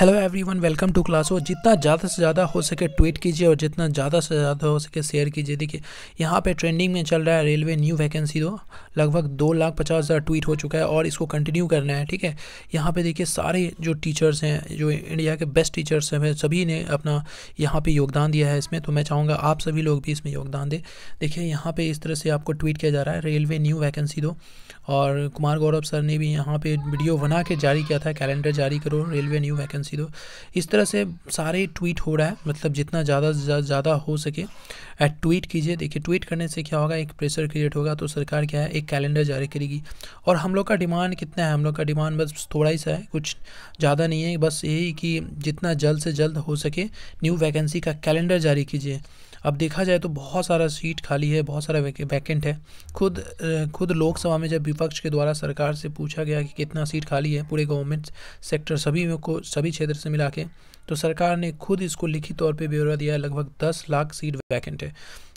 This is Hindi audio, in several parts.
hello everyone welcome to class हो जितना ज़्यादा से ज़्यादा हो सके ट्वीट कीजिए और जितना ज़्यादा से ज़्यादा हो सके शेयर कीजिए देखिए यहाँ पे ट्रेंडिंग में चल रहा है रेलवे न्यू वैकेंसी दो लगभग दो लाख पचास हज़ार ट्वीट हो चुका है और इसको कंटिन्यू करना है ठीक है यहाँ पे देखिए सारे जो टीचर्स हैं जो इंडिया के बेस्ट टीचर्स हैं सभी ने अपना यहाँ पर योगदान दिया है इसमें तो मैं चाहूँगा आप सभी लोग भी इसमें योगदान दें देखिए यहाँ पर इस तरह से आपको ट्वीट किया जा रहा है रेलवे न्यू वैकेंसी दो और कुमार गौरव सर ने भी यहाँ पर वीडियो बना के जारी किया था कैलेंडर जारी करो रेलवे न्यू वैकेंसी सी दो इस तरह से सारे ट्वीट हो रहा है मतलब जितना ज़्यादा ज़्यादा हो सके एट ट्वीट कीजिए देखिए ट्वीट करने से क्या होगा एक प्रेशर क्रिएट होगा तो सरकार क्या है एक कैलेंडर जारी करेगी और हम लोग का डिमांड कितना है हम लोग का डिमांड बस थोड़ा ही सा है कुछ ज़्यादा नहीं है बस यही कि जितना जल्द से जल्द हो सके न्यू वैकेंसी का कैलेंडर जारी कीजिए अब देखा जाए तो बहुत सारा सीट खाली है बहुत सारा वैकेंट है खुद खुद लोकसभा में जब विपक्ष के द्वारा सरकार से पूछा गया कि कितना सीट खाली है पूरे गवर्नमेंट सेक्टर सभी में को सभी क्षेत्र से मिला के तो सरकार ने खुद इसको लिखित तौर पर ब्यौरा दिया लगभग दस लाख सीट वैकेंट है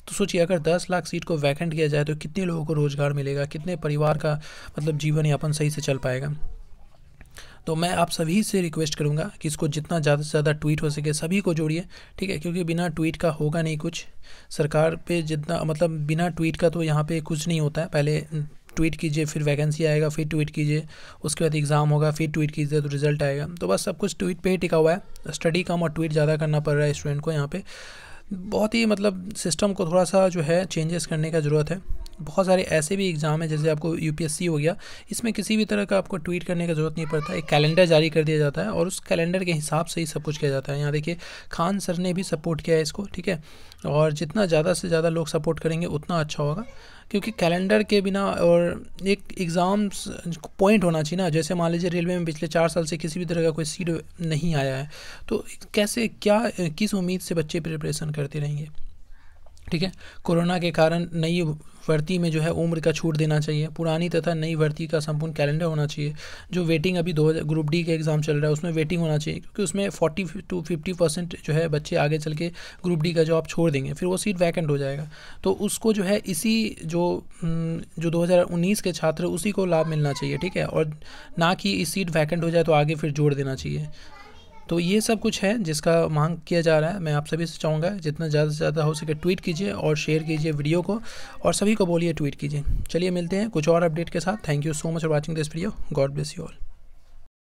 तो सोचिए अगर 10 लाख सीट को वैकेंट किया जाए तो कितने लोगों को रोज़गार मिलेगा कितने परिवार का मतलब जीवन यापन सही से चल पाएगा तो मैं आप सभी से रिक्वेस्ट करूँगा कि इसको जितना ज़्यादा से ज़्यादा ट्वीट हो सके सभी को जोड़िए ठीक है क्योंकि बिना ट्वीट का होगा नहीं कुछ सरकार पे जितना मतलब बिना ट्वीट का तो यहाँ पे कुछ नहीं होता है पहले ट्वीट कीजिए फिर वैकेंसी आएगा फिर ट्वीट कीजिए उसके बाद एग्ज़ाम होगा फिर ट्वीट कीजिए तो रिजल्ट आएगा तो बस सब कुछ ट्वीट पर ही टिका हुआ है स्टडी कम और ट्वीट ज़्यादा करना पड़ रहा है स्टूडेंट को यहाँ पर बहुत ही मतलब सिस्टम को थोड़ा सा जो है चेंजेस करने का ज़रूरत है बहुत सारे ऐसे भी एग्ज़ाम हैं जैसे आपको यूपीएससी हो गया इसमें किसी भी तरह का आपको ट्वीट करने का ज़रूरत नहीं पड़ता एक कैलेंडर जारी कर दिया जाता है और उस कैलेंडर के हिसाब से ही सब कुछ किया जाता है यहाँ देखिए खान सर ने भी सपोर्ट किया है इसको ठीक है और जितना ज़्यादा से ज़्यादा लोग सपोर्ट करेंगे उतना अच्छा होगा क्योंकि कैलेंडर के बिना और एक एग्ज़ाम पॉइंट होना चाहिए ना जैसे मान लीजिए रेलवे में पिछले चार साल से किसी भी तरह का कोई सीट नहीं आया है तो कैसे क्या किस उम्मीद से बच्चे प्रिपरेशन करते रहेंगे ठीक है कोरोना के कारण नई भर्ती में जो है उम्र का छूट देना चाहिए पुरानी तथा नई भर्ती का संपूर्ण कैलेंडर होना चाहिए जो वेटिंग अभी दो ग्रुप डी का एग्ज़ाम चल रहा है उसमें वेटिंग होना चाहिए क्योंकि उसमें फोर्टी टू फिफ्टी परसेंट जो है बच्चे आगे चल के ग्रुप डी का जॉब छोड़ देंगे फिर वो सीट वैकेंट हो जाएगा तो उसको जो है इसी जो हम्म, जो दो के छात्र उसी को लाभ मिलना चाहिए ठीक है और ना कि इस सीट वैकेंट हो जाए तो आगे फिर जोड़ देना चाहिए तो ये सब कुछ है जिसका मांग किया जा रहा है मैं आप सभी से चाहूँगा जितना ज़्यादा से ज़्यादा हो सके ट्वीट कीजिए और शेयर कीजिए वीडियो को और सभी को बोलिए ट्वीट कीजिए चलिए मिलते हैं कुछ और अपडेट के साथ thank you so much for watching this video God bless you all